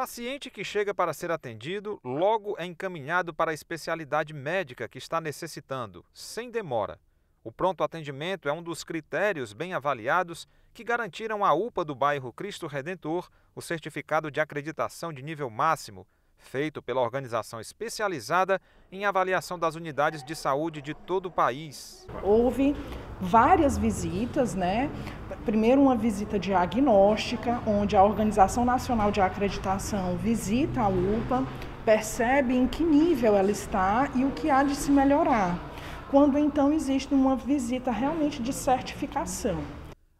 Paciente que chega para ser atendido, logo é encaminhado para a especialidade médica que está necessitando, sem demora. O pronto atendimento é um dos critérios bem avaliados que garantiram à UPA do bairro Cristo Redentor o certificado de acreditação de nível máximo, feito pela organização especializada em avaliação das unidades de saúde de todo o país. Houve várias visitas, né? Primeiro uma visita diagnóstica, onde a Organização Nacional de Acreditação visita a UPA, percebe em que nível ela está e o que há de se melhorar. Quando então existe uma visita realmente de certificação.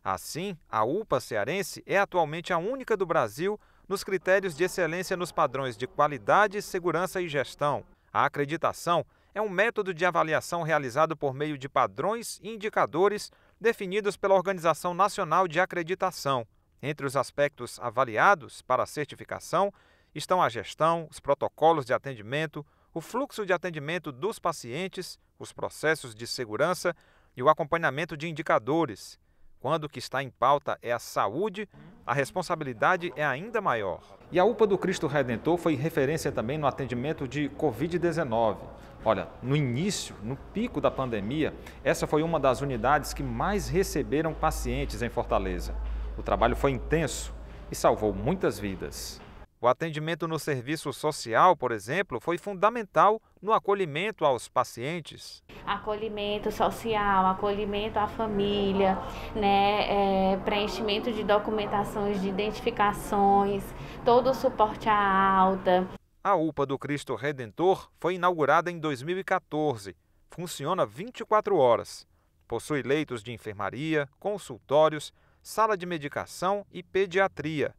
Assim, a UPA cearense é atualmente a única do Brasil nos critérios de excelência nos padrões de qualidade, segurança e gestão. A acreditação é um método de avaliação realizado por meio de padrões e indicadores definidos pela Organização Nacional de Acreditação. Entre os aspectos avaliados para a certificação estão a gestão, os protocolos de atendimento, o fluxo de atendimento dos pacientes, os processos de segurança e o acompanhamento de indicadores quando o que está em pauta é a saúde, a responsabilidade é ainda maior. E a UPA do Cristo Redentor foi referência também no atendimento de Covid-19. Olha, no início, no pico da pandemia, essa foi uma das unidades que mais receberam pacientes em Fortaleza. O trabalho foi intenso e salvou muitas vidas. O atendimento no serviço social, por exemplo, foi fundamental no acolhimento aos pacientes. Acolhimento social, acolhimento à família, né, é, preenchimento de documentações, de identificações, todo o suporte à alta. A UPA do Cristo Redentor foi inaugurada em 2014. Funciona 24 horas. Possui leitos de enfermaria, consultórios, sala de medicação e pediatria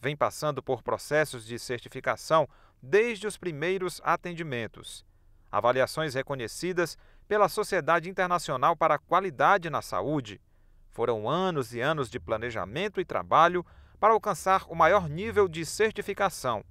vem passando por processos de certificação desde os primeiros atendimentos. Avaliações reconhecidas pela Sociedade Internacional para a Qualidade na Saúde. Foram anos e anos de planejamento e trabalho para alcançar o maior nível de certificação,